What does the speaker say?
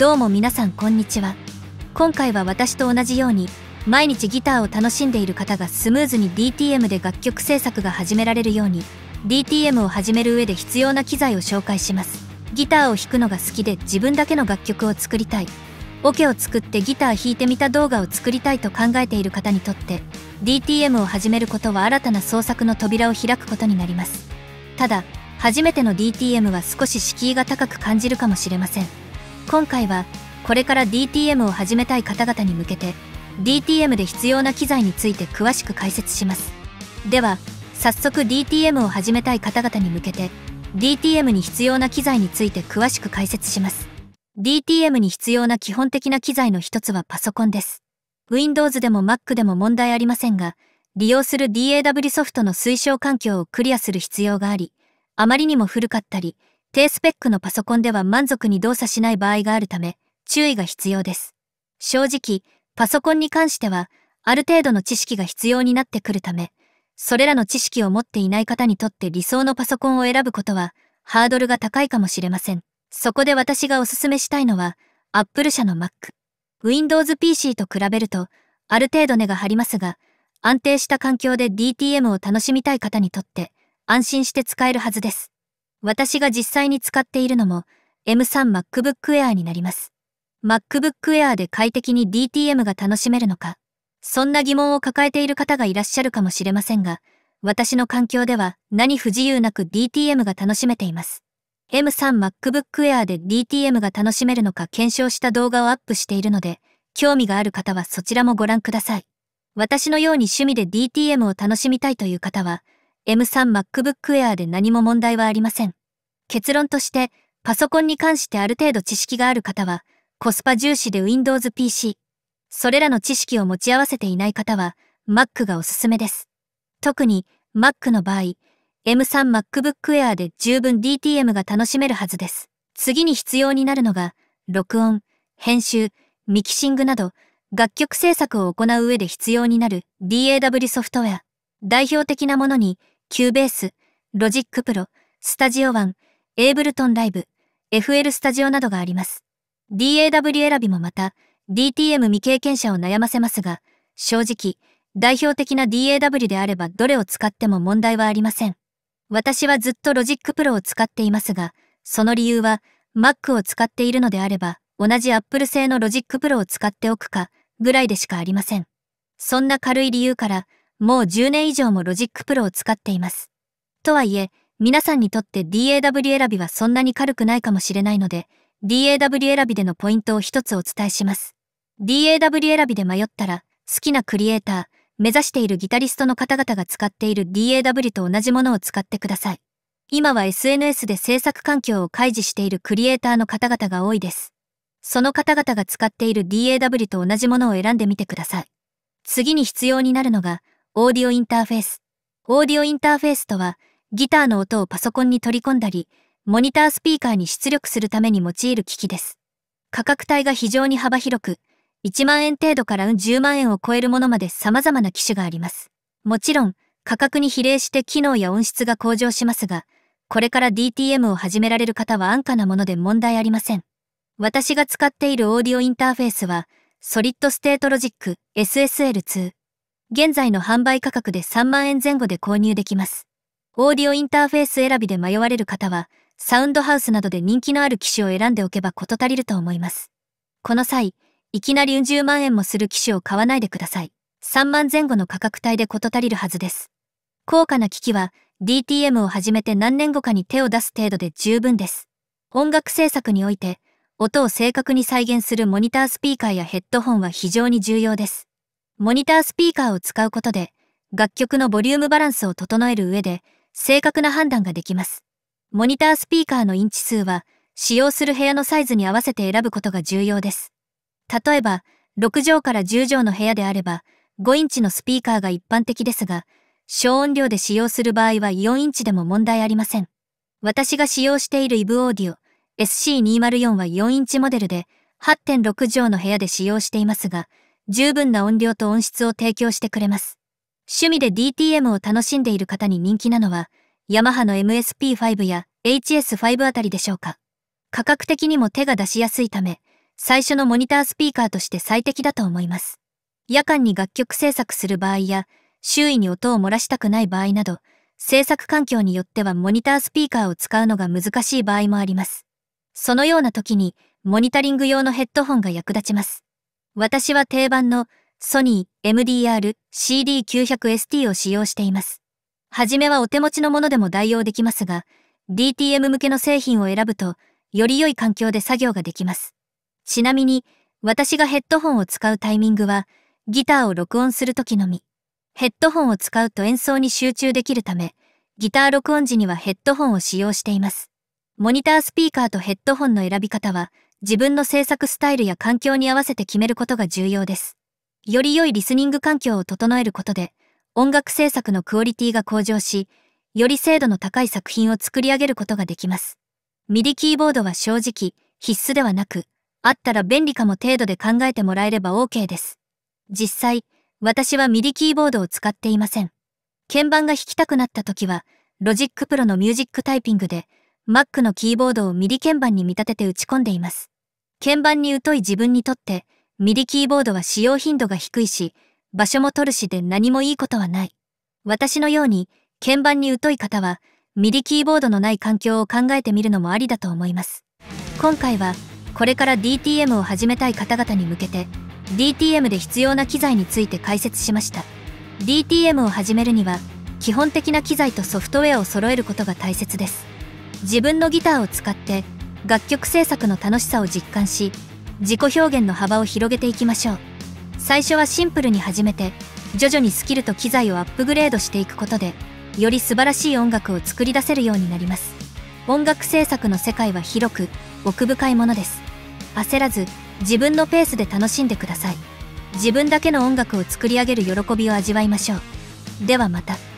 どうも皆さんこんにちは。今回は私と同じように、毎日ギターを楽しんでいる方がスムーズに DTM で楽曲制作が始められるように、DTM を始める上で必要な機材を紹介します。ギターを弾くのが好きで自分だけの楽曲を作りたい。オケを作ってギター弾いてみた動画を作りたいと考えている方にとって、DTM を始めることは新たな創作の扉を開くことになります。ただ、初めての DTM は少し敷居が高く感じるかもしれません。今回はこれから DTM を始めたい方々に向けて DTM で必要な機材について詳しく解説しますでは早速 DTM を始めたい方々に向けて DTM に必要な機材について詳しく解説します DTM に必要な基本的な機材の一つはパソコンです Windows でも Mac でも問題ありませんが利用する DAW ソフトの推奨環境をクリアする必要がありあまりにも古かったり低スペックのパソコンでは満足に動作しない場合があるため、注意が必要です。正直、パソコンに関しては、ある程度の知識が必要になってくるため、それらの知識を持っていない方にとって理想のパソコンを選ぶことは、ハードルが高いかもしれません。そこで私がおすすめしたいのは、Apple 社の Mac。Windows PC と比べると、ある程度値が張りますが、安定した環境で DTM を楽しみたい方にとって、安心して使えるはずです。私が実際に使っているのも M3MacBook Air になります。MacBook Air で快適に DTM が楽しめるのか、そんな疑問を抱えている方がいらっしゃるかもしれませんが、私の環境では何不自由なく DTM が楽しめています。M3MacBook Air で DTM が楽しめるのか検証した動画をアップしているので、興味がある方はそちらもご覧ください。私のように趣味で DTM を楽しみたいという方は、M3MacBook Air で何も問題はありません。結論として、パソコンに関してある程度知識がある方は、コスパ重視で Windows PC、それらの知識を持ち合わせていない方は、Mac がおすすめです。特に、Mac の場合、M3MacBook Air で十分 DTM が楽しめるはずです。次に必要になるのが、録音、編集、ミキシングなど、楽曲制作を行う上で必要になる DAW ソフトウェア。代表的なものに、キューベース、ロジックプロ、スタジオワン、エイブルトンライブ、FL スタジオなどがあります。DAW 選びもまた、DTM 未経験者を悩ませますが、正直、代表的な DAW であればどれを使っても問題はありません。私はずっとロジックプロを使っていますが、その理由は Mac を使っているのであれば、同じ Apple 製のロジックプロを使っておくかぐらいでしかありません。そんな軽い理由から、もう10年以上もロジックプロを使っています。とはいえ、皆さんにとって DAW 選びはそんなに軽くないかもしれないので、DAW 選びでのポイントを一つお伝えします。DAW 選びで迷ったら、好きなクリエイター、目指しているギタリストの方々が使っている DAW と同じものを使ってください。今は SNS で制作環境を開示しているクリエイターの方々が多いです。その方々が使っている DAW と同じものを選んでみてください。次に必要になるのが、オーディオインターフェース。オーディオインターフェースとは、ギターの音をパソコンに取り込んだり、モニタースピーカーに出力するために用いる機器です。価格帯が非常に幅広く、1万円程度から10万円を超えるものまで様々な機種があります。もちろん、価格に比例して機能や音質が向上しますが、これから DTM を始められる方は安価なもので問題ありません。私が使っているオーディオインターフェースは、ソリッドステートロジック SSL2。現在の販売価格で3万円前後で購入できます。オーディオインターフェース選びで迷われる方は、サウンドハウスなどで人気のある機種を選んでおけば事足りると思います。この際、いきなり10万円もする機種を買わないでください。3万前後の価格帯で事足りるはずです。高価な機器は DTM を始めて何年後かに手を出す程度で十分です。音楽制作において、音を正確に再現するモニタースピーカーやヘッドホンは非常に重要です。モニタースピーカーを使うことで、楽曲のボリュームバランスを整える上で、正確な判断ができます。モニタースピーカーのインチ数は、使用する部屋のサイズに合わせて選ぶことが重要です。例えば、6畳から10畳の部屋であれば、5インチのスピーカーが一般的ですが、小音量で使用する場合は4インチでも問題ありません。私が使用しているイブオーディオ SC204 は4インチモデルで、8.6畳の部屋で使用していますが、十分な音量と音質を提供してくれます。趣味で DTM を楽しんでいる方に人気なのは、ヤマハの MSP5 や HS5 あたりでしょうか。価格的にも手が出しやすいため、最初のモニタースピーカーとして最適だと思います。夜間に楽曲制作する場合や、周囲に音を漏らしたくない場合など、制作環境によってはモニタースピーカーを使うのが難しい場合もあります。そのような時に、モニタリング用のヘッドホンが役立ちます。私は定番のソニー MDR-CD900ST を使用しています。はじめはお手持ちのものでも代用できますが、DTM 向けの製品を選ぶと、より良い環境で作業ができます。ちなみに、私がヘッドホンを使うタイミングは、ギターを録音するときのみ。ヘッドホンを使うと演奏に集中できるため、ギター録音時にはヘッドホンを使用しています。モニタースピーカーとヘッドホンの選び方は、自分の制作スタイルや環境に合わせて決めることが重要です。より良いリスニング環境を整えることで、音楽制作のクオリティが向上し、より精度の高い作品を作り上げることができます。ミディキーボードは正直、必須ではなく、あったら便利かも程度で考えてもらえれば OK です。実際、私はミディキーボードを使っていません。鍵盤が弾きたくなった時は、ロジックプロのミュージックタイピングで、Mac のキーボードをミディ鍵盤に見立てて打ち込んでいます。鍵盤に疎い自分にとって、ミリキーボードは使用頻度が低いし、場所も取るしで何もいいことはない。私のように、鍵盤に疎い方は、ミリキーボードのない環境を考えてみるのもありだと思います。今回は、これから DTM を始めたい方々に向けて、DTM で必要な機材について解説しました。DTM を始めるには、基本的な機材とソフトウェアを揃えることが大切です。自分のギターを使って、楽曲制作の楽しさを実感し自己表現の幅を広げていきましょう最初はシンプルに始めて徐々にスキルと機材をアップグレードしていくことでより素晴らしい音楽を作り出せるようになります音楽制作の世界は広く奥深いものです焦らず自分のペースで楽しんでください自分だけの音楽を作り上げる喜びを味わいましょうではまた